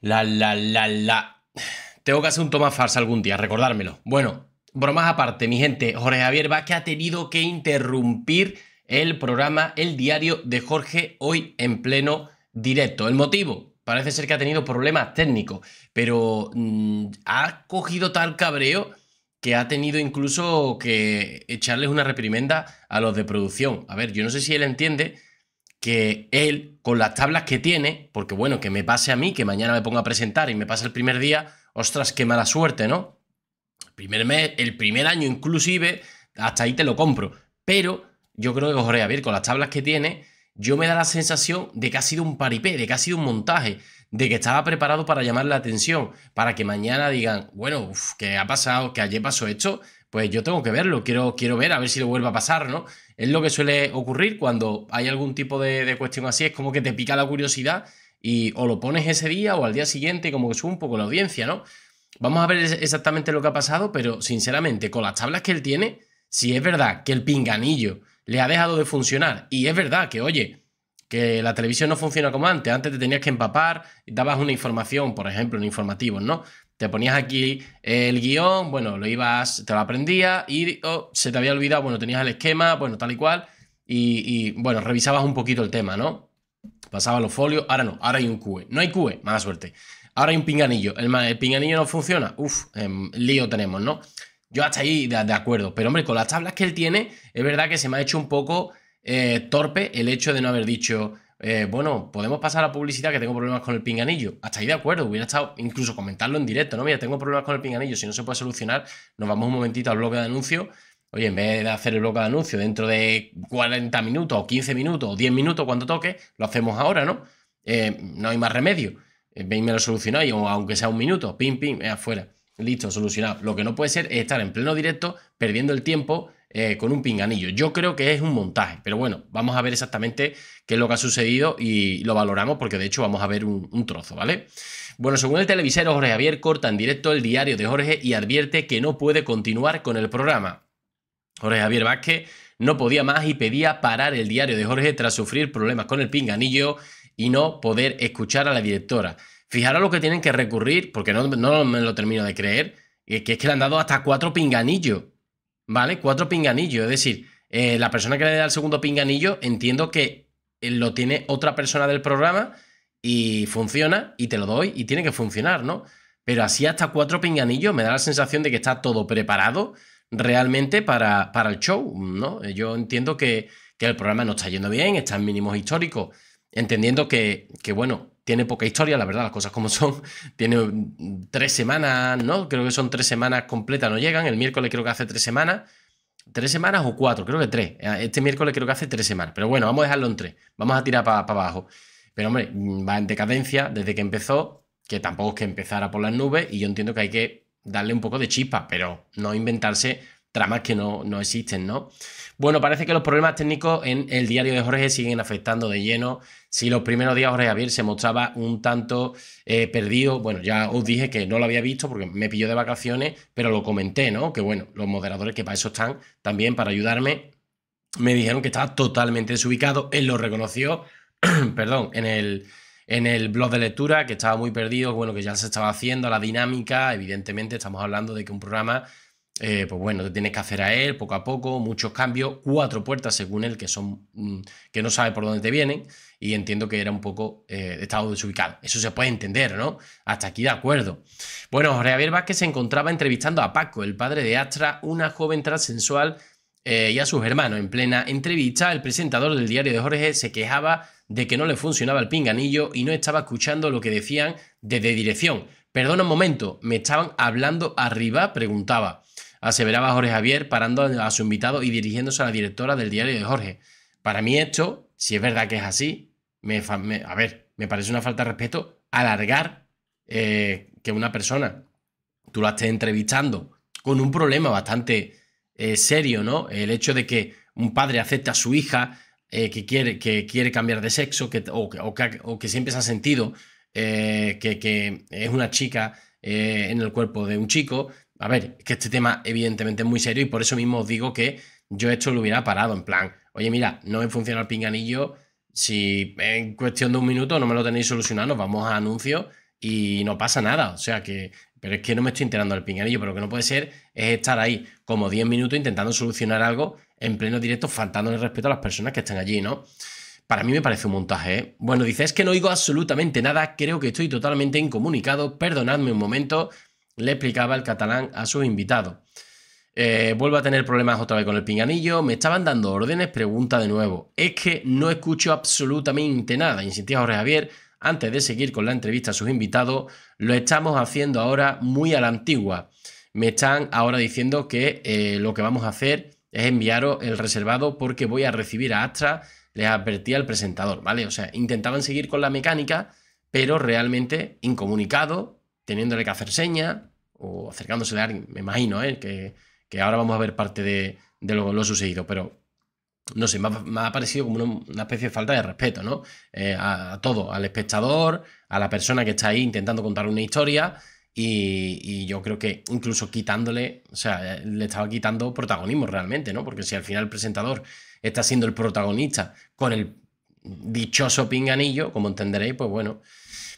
La, la, la, la. Tengo que hacer un toma farsa algún día, recordármelo. Bueno, bromas aparte, mi gente, Jorge Javier Vázquez ha tenido que interrumpir el programa El Diario de Jorge hoy en pleno directo. El motivo, parece ser que ha tenido problemas técnicos, pero mm, ha cogido tal cabreo que ha tenido incluso que echarles una reprimenda a los de producción. A ver, yo no sé si él entiende que él, con las tablas que tiene, porque bueno, que me pase a mí, que mañana me ponga a presentar y me pase el primer día, ostras, qué mala suerte, ¿no? El primer mes, el primer año inclusive, hasta ahí te lo compro. Pero yo creo que Jorge Javier, con las tablas que tiene, yo me da la sensación de que ha sido un paripé, de que ha sido un montaje, de que estaba preparado para llamar la atención, para que mañana digan, bueno, que ha pasado, que ayer pasó esto, pues yo tengo que verlo, quiero, quiero ver a ver si lo vuelve a pasar, ¿no? Es lo que suele ocurrir cuando hay algún tipo de, cuestión así, es como que te pica la curiosidad y o lo pones ese día o al día siguiente, como que sube un poco la audiencia, ¿no? Vamos a ver exactamente lo que ha pasado, pero sinceramente, con las tablas que él tiene, si es verdad que el pinganillo le ha dejado de funcionar, y es verdad que, oye, que la televisión no funciona como antes, antes te tenías que empapar, dabas una información, por ejemplo, en informativos, ¿no? Te ponías aquí el guión, bueno, lo ibas, te lo aprendías y oh, se te había olvidado, bueno, tenías el esquema, bueno, tal y cual, y, bueno, revisabas un poquito el tema, ¿no? pasaba los folios, ahora no, ahora hay un QE. No hay QE, mala suerte. Ahora hay un pinganillo, el, pinganillo no funciona, uff, em, lío tenemos, ¿no? Yo hasta ahí de, acuerdo, pero hombre, con las tablas que él tiene, es verdad que se me ha hecho un poco eh, torpe el hecho de no haber dicho, eh, bueno, podemos pasar a publicidad que tengo problemas con el pinganillo. Hasta ahí de acuerdo, hubiera estado incluso comentarlo en directo, ¿no? Mira, tengo problemas con el pinganillo, si no se puede solucionar, nos vamos un momentito al bloque de anuncio, Oye, en vez de hacer el bloque de anuncio dentro de 40 minutos o 15 minutos o 10 minutos cuando toque, lo hacemos ahora, ¿no? Eh, no hay más remedio. Eh, veis, me lo solucionáis, o aunque sea un minuto, pim, pim, afuera. Listo, solucionado. Lo que no puede ser es estar en pleno directo, perdiendo el tiempo eh, con un pinganillo. Yo creo que es un montaje, pero bueno, vamos a ver exactamente qué es lo que ha sucedido y lo valoramos porque de hecho vamos a ver un, trozo, ¿vale? Bueno, según el televisero, Jorge Javier corta en directo el diario de Jorge y advierte que no puede continuar con el programa. Jorge Javier Vázquez no podía más y pedía parar el diario de Jorge tras sufrir problemas con el pinganillo y no poder escuchar a la directora. Fijaros lo que tienen que recurrir, porque no, no me lo termino de creer, que es que le han dado hasta cuatro pinganillos. ¿vale? Cuatro pinganillos. Es decir, eh, la persona que le da el segundo pinganillo entiendo que lo tiene otra persona del programa y funciona y te lo doy y tiene que funcionar, ¿no? Pero así hasta cuatro pinganillos me da la sensación de que está todo preparado realmente para, para el show, ¿no? Eh, yo entiendo que, el programa no está yendo bien, está en mínimos históricos, entendiendo que, que bueno, tiene poca historia, la verdad, las cosas como son. Tiene mm, tres semanas, ¿no? Creo que son tres semanas completas, no llegan. El miércoles creo que hace tres semanas. ¿Tres semanas o cuatro? Creo que tres. Eh, este miércoles creo que hace tres semanas. Pero bueno, vamos a dejarlo en tres. Vamos a tirar para abajo. Pero hombre, mm, va en decadencia desde que empezó, que tampoco es que empezara por las nubes. Y yo entiendo que hay que darle un poco de chispa, pero no inventarse tramas que no, no existen, ¿no? Bueno, parece que los problemas técnicos en el diario de Jorge siguen afectando de lleno. Si los primeros días Jorge Javier se mostraba un tanto eh, perdido, bueno, ya os dije que no lo había visto porque me pilló de vacaciones, pero lo comenté, ¿no? Que bueno, los moderadores que para eso están también, para ayudarme, me dijeron que estaba totalmente desubicado. Él lo reconoció, perdón, en el, en el blog de lectura, que estaba muy perdido, bueno, que ya se estaba haciendo la dinámica. Evidentemente, estamos hablando de que un programa eh, pues bueno, te tienes que hacer a él poco a poco, muchos cambios, cuatro puertas según él que son mm, que no sabe por dónde te vienen y entiendo que era un poco eh, estado desubicado. Eso se puede entender, ¿no? Hasta aquí de acuerdo. Bueno, Jorge Javier Vázquez se encontraba entrevistando a Paco, el padre de Astra, una joven transensual, eh, y a sus hermanos. En plena entrevista, el presentador del diario de Jorge se quejaba de que no le funcionaba el pinganillo y no estaba escuchando lo que decían desde dirección. Perdona un momento, ¿me estaban hablando arriba? preguntaba aseveraba Jorge Javier, parando a su invitado y dirigiéndose a la directora del diario de Jorge. Para mí esto, si es verdad que es así, me, a ver, me parece una falta de respeto alargar eh, que una persona, tú la estés entrevistando con un problema bastante eh, serio, ¿no? El hecho de que un padre acepte a su hija eh, que, quiere, que quiere cambiar de sexo que, o, que, siempre se ha sentido que, es una chica en el cuerpo de un chico a ver, que este tema evidentemente es muy serio y por eso mismo os digo que yo esto lo hubiera parado en plan, oye mira, no me funciona el pinganillo, si en cuestión de un minuto no me lo tenéis solucionado, vamos a anuncio y no pasa nada. O sea que, pero es que no me estoy enterando del pinganillo, pero lo que no puede ser es estar ahí como 10 minutos intentando solucionar algo en pleno directo, faltándole respeto a las personas que están allí, ¿no? Para mí me parece un montaje. ¿eh? Bueno, dice, es que no oigo absolutamente nada, creo que estoy totalmente incomunicado, perdonadme un momento le explicaba el catalán a sus invitados. Eh, vuelvo a tener problemas otra vez con el pinganillo. Me estaban dando órdenes, pregunta de nuevo. Es que no escucho absolutamente nada, insistía Jorge Javier. Antes de seguir con la entrevista a sus invitados, lo estamos haciendo ahora muy a la antigua. Me están ahora diciendo que eh, lo que vamos a hacer es enviaros el reservado porque voy a recibir a Astra, les advertía al presentador, ¿vale? O sea, intentaban seguir con la mecánica, pero realmente incomunicado, teniéndole que hacer señas, o acercándose a alguien, me imagino, ¿eh? que, ahora vamos a ver parte de, de lo, sucedido, pero no sé, me ha, parecido como una, especie de falta de respeto, ¿no? Eh, a, todo, al espectador, a la persona que está ahí intentando contar una historia. Y, y, yo creo que incluso quitándole, o sea, le estaba quitando protagonismo realmente, ¿no? Porque si al final el presentador está siendo el protagonista con el dichoso pinganillo, como entenderéis, pues bueno,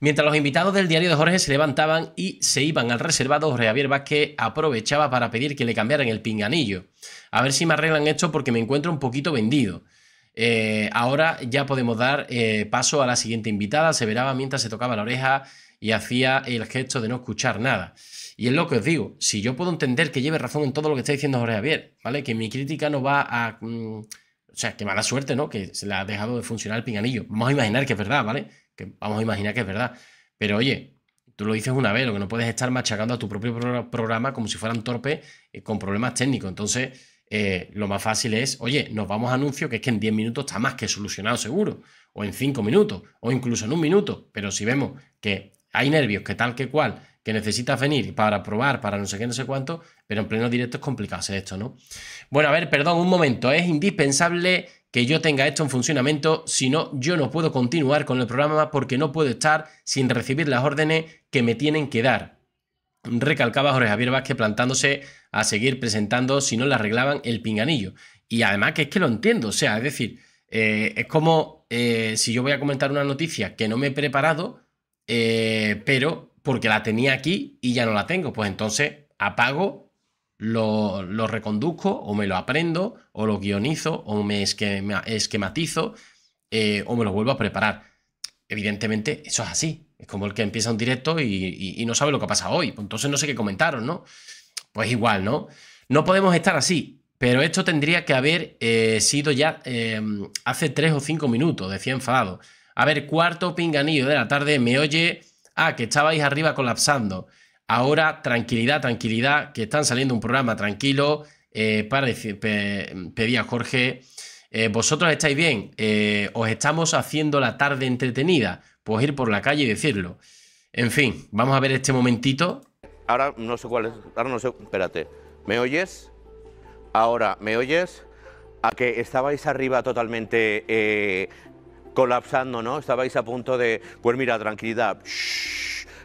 Mientras los invitados del diario de Jorge se levantaban y se iban al reservado, Javier Vázquez aprovechaba para pedir que le cambiaran el pinganillo. A ver si me arreglan esto porque me encuentro un poquito vendido. Eh, ahora ya podemos dar eh, paso a la siguiente invitada. Se veraba mientras se tocaba la oreja y hacía el gesto de no escuchar nada. Y es lo que os digo, si yo puedo entender que lleve razón en todo lo que está diciendo Jorge Javier, ¿vale? Que mi crítica no va a... Mm, o sea, qué mala suerte, ¿no? Que se le ha dejado de funcionar el pinganillo. Vamos a imaginar que es verdad, ¿vale? Que vamos a imaginar que es verdad. Pero oye, tú lo dices una vez, lo que no puedes estar machacando a tu propio programa como si fueran torpes eh, con problemas técnicos. Entonces, eh, lo más fácil es, oye, nos vamos a anuncio que es que en 10 minutos está más que solucionado seguro, o en 5 minutos, o incluso en un minuto. Pero si vemos que hay nervios que tal que cual, que necesitas venir para probar, para no sé qué, no sé cuánto, pero en pleno directo es complicado hacer esto, ¿no? Bueno, a ver, perdón, un momento, es indispensable que yo tenga esto en funcionamiento, si no, yo no puedo continuar con el programa porque no puedo estar sin recibir las órdenes que me tienen que dar. Recalcaba Jorge Javier Vázquez plantándose a seguir presentando si no le arreglaban el pinganillo. Y además que es que lo entiendo, o sea, es decir, eh, es como eh, si yo voy a comentar una noticia que no me he preparado, eh, pero porque la tenía aquí y ya no la tengo, pues entonces apago, lo, reconduzco o me lo aprendo o lo guionizo o me esquematizo eh, o me lo vuelvo a preparar. Evidentemente eso es así, es como el que empieza un directo y, no sabe lo que ha pasado hoy, entonces no sé qué comentaron, ¿no? Pues igual, ¿no? No podemos estar así, pero esto tendría que haber eh, sido ya hace tres o cinco minutos, decía enfadado. A ver, cuarto pinganillo de la tarde, me oye, ah, que estabais arriba colapsando. Ahora, tranquilidad, tranquilidad, que están saliendo un programa tranquilo. Eh, Pedía Jorge, eh, vosotros estáis bien, eh, os estamos haciendo la tarde entretenida. Pues ir por la calle y decirlo. En fin, vamos a ver este momentito. Ahora no sé cuál es, ahora no sé, espérate. ¿Me oyes? Ahora, ¿me oyes? A que estabais arriba totalmente colapsando, ¿no? Estabais a punto de, pues mira, tranquilidad.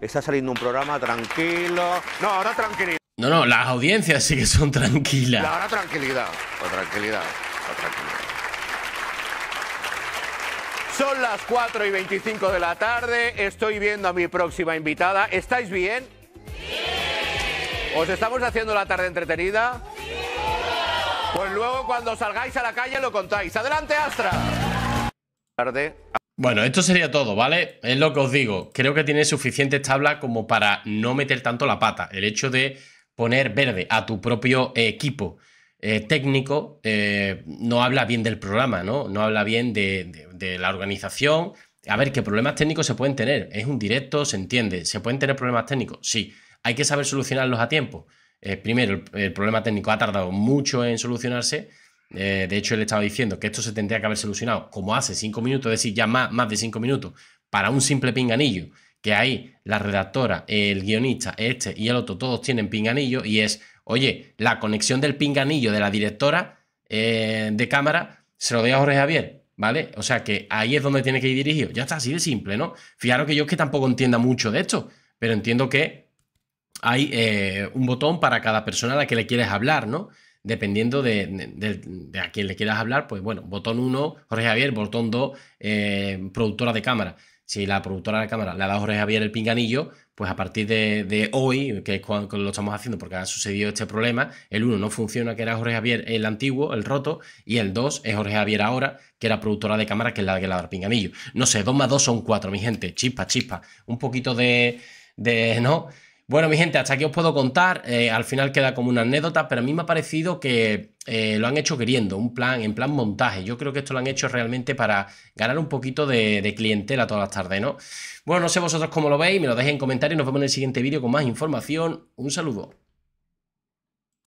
está saliendo un programa tranquilo. No, ahora tranquilidad. No, no, las audiencias sí que son tranquilas. Ahora tranquilidad, tranquilidad, Son las 4 y 25 de la tarde, estoy viendo a mi próxima invitada. ¿Estáis bien? ¿Os estamos haciendo la tarde entretenida? Pues luego cuando salgáis a la calle lo contáis. ¡Adelante, Astra! Bueno, esto sería todo, ¿vale? Es lo que os digo. Creo que tiene suficientes tablas como para no meter tanto la pata. El hecho de poner verde a tu propio equipo eh, técnico eh, no habla bien del programa, ¿no? No habla bien de, la organización. A ver, ¿qué problemas técnicos se pueden tener? Es un directo, se entiende. ¿Se pueden tener problemas técnicos? Sí. Hay que saber solucionarlos a tiempo. Eh, primero, el, problema técnico ha tardado mucho en solucionarse eh, de hecho, él estaba diciendo que esto se tendría que haber solucionado como hace cinco minutos, es decir, ya más, de cinco minutos, para un simple pinganillo, que ahí la redactora, el guionista, este y el otro, todos tienen pinganillo y es, oye, la conexión del pinganillo de la directora eh, de cámara se lo doy a Jorge Javier, ¿vale? O sea que ahí es donde tiene que ir dirigido. Ya está, así de simple, ¿no? Fijaros que yo es que tampoco entienda mucho de esto, pero entiendo que hay eh, un botón para cada persona a la que le quieres hablar, ¿no? dependiendo de, a quién le quieras hablar, pues bueno, botón 1, Jorge Javier, botón 2, eh, productora de cámara. Si la productora de cámara le ha dado Jorge Javier el pinganillo, pues a partir de, hoy, que es cuando lo estamos haciendo porque ha sucedido este problema, el 1 no funciona, que era Jorge Javier el antiguo, el roto, y el 2 es Jorge Javier ahora, que era productora de cámara, que es la que le ha dado el pinganillo. No sé, 2 más 2 son 4, mi gente, chispa, chispa. Un poquito de... de ¿no? Bueno, mi gente, hasta aquí os puedo contar. Eh, al final queda como una anécdota, pero a mí me ha parecido que eh, lo han hecho queriendo, un plan, en plan montaje. Yo creo que esto lo han hecho realmente para ganar un poquito de, clientela todas las tardes, ¿no? Bueno, no sé vosotros cómo lo veis, me lo dejáis en comentarios. Nos vemos en el siguiente vídeo con más información. Un saludo.